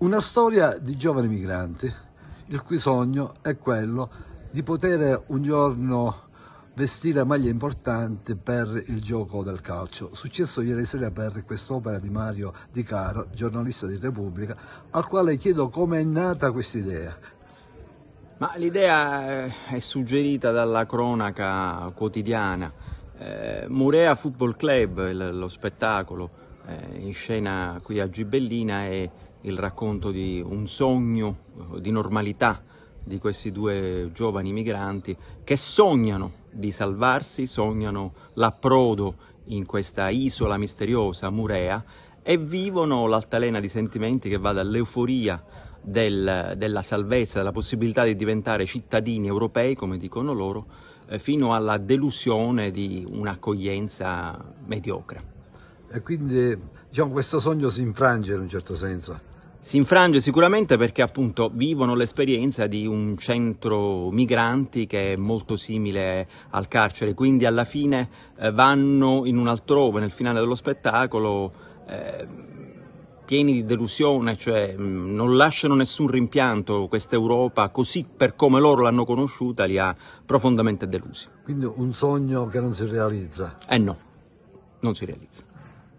Una storia di giovani migranti, il cui sogno è quello di poter un giorno vestire maglie importanti per il gioco del calcio. Successo ieri sera per quest'opera di Mario Di Caro, giornalista di Repubblica, al quale chiedo come è nata questa idea. Ma l'idea eh, è suggerita dalla cronaca quotidiana. Eh, Murea Football Club, lo spettacolo eh, in scena qui a Gibellina, è il racconto di un sogno eh, di normalità di questi due giovani migranti che sognano di salvarsi, sognano l'approdo in questa isola misteriosa, Murea, e vivono l'altalena di sentimenti che va dall'euforia del, della salvezza, della possibilità di diventare cittadini europei, come dicono loro, eh, fino alla delusione di un'accoglienza mediocre. E quindi diciamo, questo sogno si infrange in un certo senso. Si infrange sicuramente perché appunto vivono l'esperienza di un centro migranti che è molto simile al carcere, quindi alla fine eh, vanno in un altrove nel finale dello spettacolo eh, pieni di delusione, cioè mh, non lasciano nessun rimpianto, questa Europa così per come loro l'hanno conosciuta li ha profondamente delusi. Quindi un sogno che non si realizza? Eh no, non si realizza.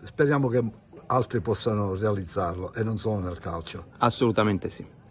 Speriamo che altri possano realizzarlo e non solo nel calcio. Assolutamente sì.